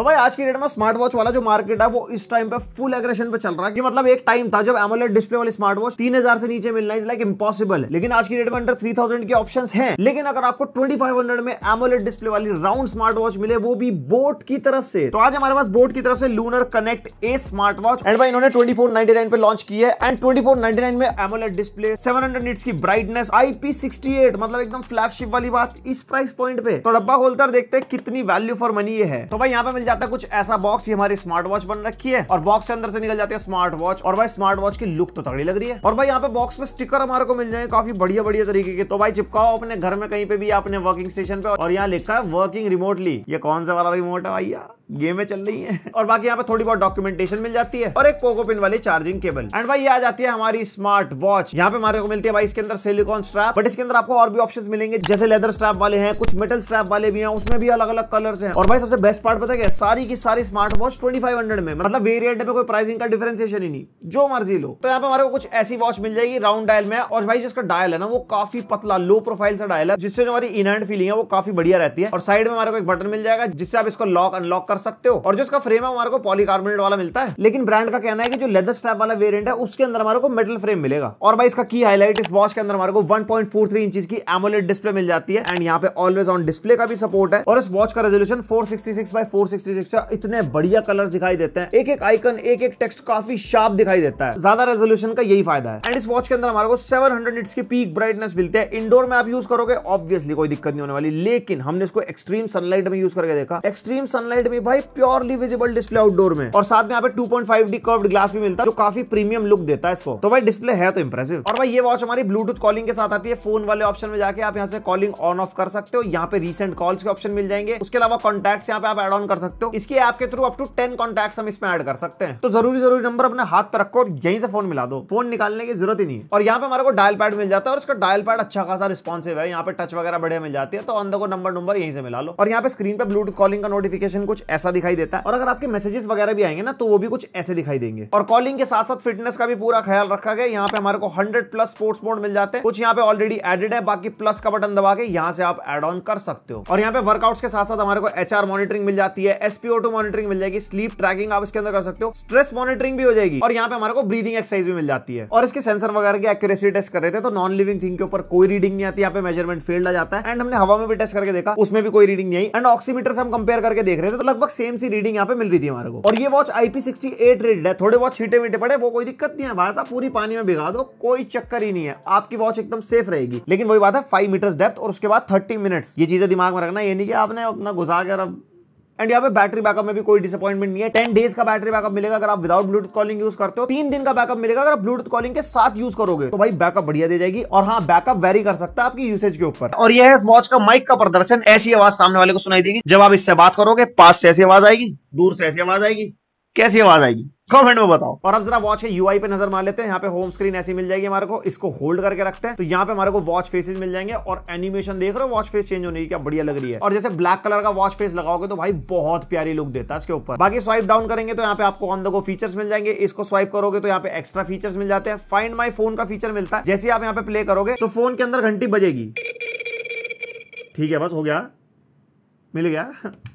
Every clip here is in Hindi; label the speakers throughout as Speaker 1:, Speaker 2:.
Speaker 1: तो भाई आज की डेट में स्मार्ट वॉच वाला जो मार्केट है वो इस टाइम पे फुल एग्रेशन पे चल रहा है कि मतलब एक टाइम था जब एमोलेट डिस्प्ले वाली स्मार्ट वॉच तीन हजार से नीचे मिलना इज लाइक इम्पॉसिबल लेकिन आज की डेट में अंडर थ्री थाउजेंड के ऑप्शन है लेकिन अगर आपको ट्वेंटी फाइव हंड्रेड में एमोलेट डिस्प्ले वाली राउंड स्मार्ट वॉच मिले वो भी बोट की तरफ से तो आज हमारे पास बोट की तरफ से Lunar Connect A smart watch and भाई इन्होंने ट्वेंटी फोर नाइनटी नाइन पे लॉन्च की है and twenty four ninety nine में AMOLED display seven hundred nits की ब्राइटनेस आईपी सिक्सटी एट मतलब एकदम फ्लैगशिप वाली बात इस प्राइस पॉइंट पे तो डब्बा खोलकर देखते हैं कितनी वैल्यू फॉर मनी है तो भाई यहाँ पे मिल जाता है कुछ ऐसा बॉक्स ये हमारी स्मार्ट वॉच बन रखी है और बॉक्स के अंदर से निकल जाती है स्मार्ट वॉच और भाई स्मार्ट वॉच की लुक तो तगड़ी लग रही है और भाई यहाँ पे बॉक्स में स्टिकर हमारे को मिल जाएंगे काफी बढ़िया बढ़िया तरीके के तो भाई चिपकाओ अपने घर में कहीं पे भी अपने वर्किंग स्टेशन पे और यहाँ लिखा है वर्किंग रिमोटली ये कौन सा वाला रिमोट है भाई गेमें चल रही हैं और बाकी यहाँ पे थोड़ी बहुत डॉक्यूमेंटेशन मिल जाती है और एक पोको पिन वाली चार्जिंग केबल एंड भाई ये आ जाती है हमारी स्मार्ट वॉच यहाँ पे हमारे को मिलती है भाई इसके अंदर सिलिकॉन स्ट्रैप बट इसके अंदर आपको और भी ऑप्शन मिलेंगे जैसे लेदर स्ट्रैप वाले हैं कुछ मेटल स्ट्रैप वाले भी हैं उसमें भी अलग अलग कलर है और भाई सबसे बेस्ट पार्ट पता सारी की सारी स्मार्ट वॉच ट्वेंटी में मतलब वेरियंट में कोई प्राइसिंग का डिफ्रेंसिएशन ही नहीं जो मर्जी लो तो यहाँ पे हमारे को कुछ ऐसी वॉच मिल जाएगी राउंड डायल में और भाई जिसका डायल है ना वो काफी पतला लो प्रोफाइल सा डायल है जिससे जो हमारी इनहैंड फीलिंग है वो काफी बढ़िया रहती है और साइड में हमारे को एक बटन मिल जाएगा जिससे आप इसको लॉक अनलॉक कर सकते हो और जो इसका फ्रेम है हमारे को पॉलीकार्बोनेट वाला मिलता है लेकिन ब्रांड का कहना है कि जो लेदर स्ट्रैप वाला वेरियंट है उसके अंदर हमारे को मेटल फ्रेम मिलेगा और भाई इसका की हाईलाइट इस वॉच के अंदर हमारे को 1.43 इंचेस की एमोलेड डिस्प्ले मिल जाती है एंड यहाँ पे ऑलवेज ऑन डिस्प्ले का भी सपोर्ट है और इस वॉच का रेजोल्यूशन फोर सिक्स 466 इतने बढ़िया कलर दिखाई देते हैं एक एक आइकन एक एक टेक्स्ट काफी शार्प दिखाई देता है ज्यादा रेजोल्यूशन का यही फायदा है एंड इस वॉच के अंदर हमारे को सेवन हंड्रेड की पीक ब्राइटनेस मिलती है इंडोर में आप यूज करोगे ऑब्वियसली कोई दिक्कत नहीं होने वाली लेकिन हमने इसको एक्सट्रीम सनलाइट में यूज करके देखा एक्सट्रीम सनलाइट में भाई प्योरली विजिबल डिस्प्ले आउटडोर में और साथ में यहाँ पे टू पॉइंट कर्व्ड ग्लास भी मिलता है जो काफी प्रीमियम लुक देता है इसको तो भाई डिस्प्ले है तो इम्प्रेसिव और भाई ये वॉच हमारी ब्लूटूथ कॉलिंग के साथ आती है फोन वाले ऑप्शन में जाके आप यहाँ से कॉलिंग ऑन ऑफ कर सकते हो यहाँ पे रिसेंट कॉल्स के ऑप्शन मिल जाएंगे उसके अलावा कॉन्टैक्ट यहाँ पे आप एड ऑन कर सकते हो इसके ऐप के through up to ten contact हम इसमें ऐड कर सकते हैं तो जरूरी जरूरी नंबर अपने हाथ पे रखो और यहीं से फोन मिला दो फोन निकालने की जरूरत ही नहीं और यहाँ पे हमारे को डायल पैड मिल जाता है और उसका डायल पैड अच्छा खासा रिस्पॉन्सिव है यहाँ पे टच वगैरह बढ़िया मिल जाती है तो अंदर को नंबर नंबर यहीं से मिला लो और यहाँ पे स्क्रीन पर ब्लूटूथ कॉलिंग का नोटिफिकेशन कुछ ऐसा दिखाई देता है और अगर आपके मैसेजेस वगैरह भी आएंगे ना तो वो भी कुछ ऐसे दिखाई देंगे और कॉलिंग के साथ साथ फिटनेस का भी पूरा ख्याल रखा गया यहाँ पे हमारे को हंड्रेड प्लस स्पोर्ट्स मोड मिल जाते हैं कुछ यहाँ पे ऑलरेडी एडेड है बाकी प्लस का बटन दबा के यहाँ से आप एड ऑन कर सकते हो और यहाँ पे वर्कआउट्स के साथ साथ हमारे को एच मॉनिटरिंग मिल जाती है एसपीओ टू मॉनिटरिंग मिल जाएगी स्लीप ट्रैकिंग आप इसके अंदर कर सकते हो स्ट्रेस मॉनिटरिंग भी हो जाएगी और यहाँ पे हमारे को ब्रीदिंग एक्सरसाइज भी मिल जाती है और इसके सेंसर वगैरह की एक्यूरेसी टेस्ट कर रहे थे तो नॉन लिविंग थिंग के ऊपर कोई रीडिंग नहीं आती यहाँ पे मेजरमेंट फेल्ड आ जाता है एंड हमने हवा में भी टेस्ट करके देखा उसमें भी कोई रीडिंग नहीं एंड ऑक्सीमीटर से हम कंपेयर करके देख रहे थे तो लगभग लगभग सेम सी रीडिंग यहाँ पे मिल रही थी हमारे को और ये watch IP sixty eight rated है थोड़े बहुत छीटे मीटे पड़े वो कोई दिक्कत नहीं है भाई साहब पूरी पानी में भिगा दो कोई चक्कर ही नहीं है आपकी वॉच एकदम सेफ रहेगी लेकिन वही बात है फाइव मीटर्स डेप्थ और उसके बाद थर्टी मिनट्स ये चीजें दिमाग में रखना ये नहीं कि आपने अपना घुसा कर एंड यहाँ पे बैटरी बैकअप में भी कोई डिसअपॉइंटमेंट नहीं है टेन डेज का बैटरी बैकअप मिलेगा अगर आप विदाउट ब्लूटूथ कॉलिंग यूज करते हो तीन दिन का बैकअप मिलेगा अगर आप ब्लूटूथ कॉलिंग के साथ यूज करोगे तो भाई बैकअप बढ़िया दे जाएगी और हाँ बैकअप वेरी कर सकता है आपकी यूसेज के ऊपर और यह वॉच का माइक का प्रदर्शन ऐसी आवाज सामने वाले को सुनाई देगी जब आप इससे बात करोगे पास से ऐसी आवाज आएगी दूर से ऐसी आवाज आएगी कैसी आवाज आएगी कमेंट में बताओ और अब जरा वॉच के यूआई पे नजर मार लेते हैं यहाँ पे होम स्क्रीन ऐसी मिल जाएगी हमारे को इसको होल्ड करके रखते हैं तो यहाँ पे हमारे को वॉच फेसेस मिल जाएंगे और एनिमेशन देख रहे हो वॉच फेस चेंज होने की क्या बढ़िया लग रही है और जैसे ब्लैक कलर का वॉच फेस लगाओगे तो भाई बहुत प्यारी लुक देता है इसके ऊपर बाकी स्वाइप डाउन करेंगे तो यहाँ पे आपको ऑन द गो फीचर्स मिल जाएंगे इसको स्वाइप करोगे तो यहाँ पे एक्स्ट्रा फीचर्स मिल जाते हैं फाइंड माई फोन का फीचर मिलता है जैसे आप यहाँ पे प्ले करोगे तो फोन के अंदर घंटी बजेगी ठीक है बस हो गया मिल गया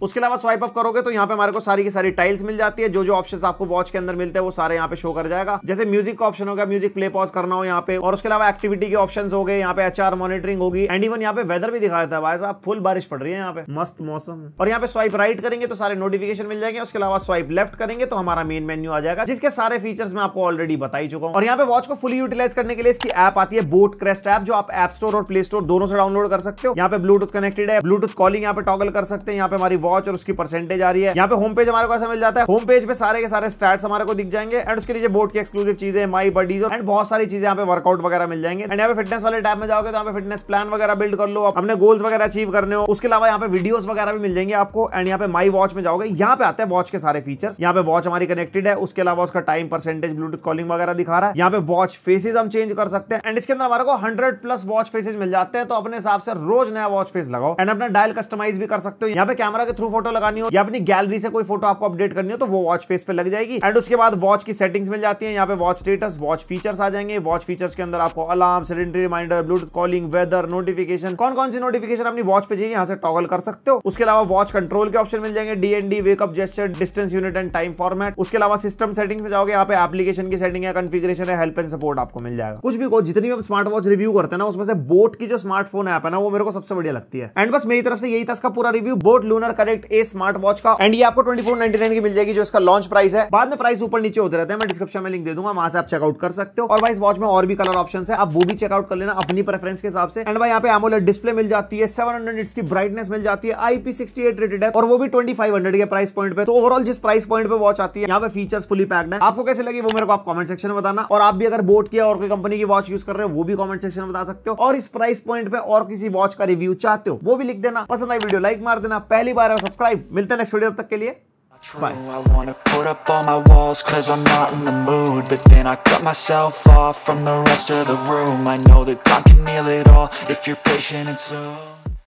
Speaker 1: उसके अलावा स्वाइप अप करोगे तो यहाँ पे हमारे को सारी की सारी टाइल्स मिल जाती है जो जो ऑप्शंस आपको वॉच के अंदर मिलते हैं वो सारे यहाँ पे शो कर जाएगा जैसे म्यूजिक का ऑप्शन होगा म्यूजिक प्ले पॉज करना हो यहाँ पे और उसके अलावा एक्टिविटी के ऑप्शन हो गए यहाँ पे एच मॉनिटरिंग होगी एंड इवन यहाँ पे वेदर भी दिखाया था भाई साहब फुल बारिश पड़ रही है यहाँ पे मस्त मौसम और यहाँ पे स्वाइप राइट करेंगे तो सारे नोटिफिकेशन मिल जाएंगे उसके अलावा स्वाइप लेफ्ट करेंगे तो हमारा मेन मेन्यू आ जाएगा जिसके सारे फीचर्स मैं आपको ऑलरेडी बताई चुका हूँ और यहाँ पे वॉच को फुली यूटिलाइज करने के लिए इसकी ऐप आती है बोट क्रेस्ट ऐप जो आप एप स्टोर और प्ले स्टोर दोनों से डाउनलोड कर सकते हो यहाँ पे ब्लूटूथ कनेक्टेड है ब्लूटूथ कॉलिंग यहाँ पे टॉगल कर कर सकते हैं यहाँ पे हमारी वॉच और उसकी परसेंटेज आ रही है यहाँ पे होम पेज हमारे को ऐसा मिल जाता है होम पेज पे सारे के सारे स्टार्ट हमारे को दिख जाएंगे एंड उसके नीचे बोर्ड की एक्सक्लूसिव चीजें माई बडीज और एंड बहुत सारी चीजें यहाँ पे वर्कआउट वगैरह मिल जाएंगे एंड यहाँ पे फिटनेस वाले टाइप में जाओगे तो यहाँ पे फिटनेस प्लान वगैरह बिल्ड कर लो अपने गोल्स वगैरह अचीव करने हो उसके अलावा यहाँ पे वीडियो वगैरह भी मिल जाएंगे आपको एंड यहाँ पे माई वॉच में जाओगे यहाँ पे आते हैं वॉच के सारे फीचर्स यहाँ पे वॉच हमारी कनेक्टेड है उसके अलावा उसका टाइम परसेंटेज ब्लूटूथ कॉलिंग वगैरह दिखा रहा है यहाँ पे वॉच फेसेज हम चेंज कर सकते हैं एंड इसके अंदर हमारे को हंड्रेड प्लस वॉच फेसेज मिल जाते हैं तो अपने हिसाब से रोज नया वॉच फेस लगाओ एंड अपना डायल कस्टमाइज भी कर सकते सकते हो यहाँ पे कैमरा के थ्रू फोटो लगानी हो या अपनी गैलरी से कोई फोटो आपको अपडेट करनी हो तो वो वॉच फेस पे लग जाएगी एंड उसके बाद वॉच की सेटिंग्स मिल जाती है यहाँ पे वॉच स्टेटस वॉच फीचर्स आ जाएंगे वॉच फीचर्स के अंदर आपको alarm sedentary reminder Bluetooth calling weather notification कौन कौन सी नोटिफिकेशन अपनी वॉच पे चाहिए यहाँ से टॉगल कर सकते हो उसके अलावा वॉच कंट्रोल के ऑप्शन मिल जाएंगे DND wake up gesture distance unit and time format उसके अलावा सिस्टम सेटिंग में जाओगे यहाँ पे एप्लीकेशन की सेटिंग है कन्फिग्रेशन है हेल्प एंड सपोर्ट आपको मिल जाएगा कुछ भी को जितनी भी स्मार्ट वॉच रिव्यू करते हैं ना उसमें से बोट की जो स्मार्टफोन ऐप है ना वो मेरे को सबसे बढ़िया लगती है एंड बस मेरी तरफ से यही था इसका पूरा review review boAt Lunar Connect A smart watch का एंड ये आपको ट्वेंटी फोर की मिल जाएगी जो इसका लॉन्च प्राइस है बाद में प्राइस ऊपर नीचे होते रहते हैं मैं डिस्क्रिप्शन में लिंक दे दूंगा वहां से आप चेकआउट कर सकते हो और भाई इस वॉच में और भी कलर ऑप्शन है आप वो भी चेकआउट कर लेना अपनी प्रेफरेंस के हिसाब से एंड भाई यहाँ पे एमोलेट डिस्प्ले मिल जाती है सेवन हंड्रेड की ब्राइटनेस मिल जाती है आईपी रेटेड है और वो भी ट्वेंटी के प्राइस पॉइंट पे तो ओवरऑल जिस प्राइस पॉइंट पे वॉच आती है यहाँ पे फीचर्स फुली पैक है आपको कैसे लगे वो मेरे को आप कमेंट सेक्शन में बताना और आप भी अगर बोट किया और कोई कंपनी की वॉच यूज कर रहे हो वो भी कमेंट सेक्शन में बता सकते हो और इस प्राइस पॉइंट पे और किसी वॉच का रिव्यू चाहते हो वो भी लिख देना पसंद आई वीडियो लाइक मार मार देना पहली बार है सब्सक्राइब मिलते हैं नेक्स्ट वीडियो तक के लिए Bye. I wanna put up all my walls cause I'm not in the mood But then I cut myself off from the rest of the room I know that time can heal it all if you're patient and soon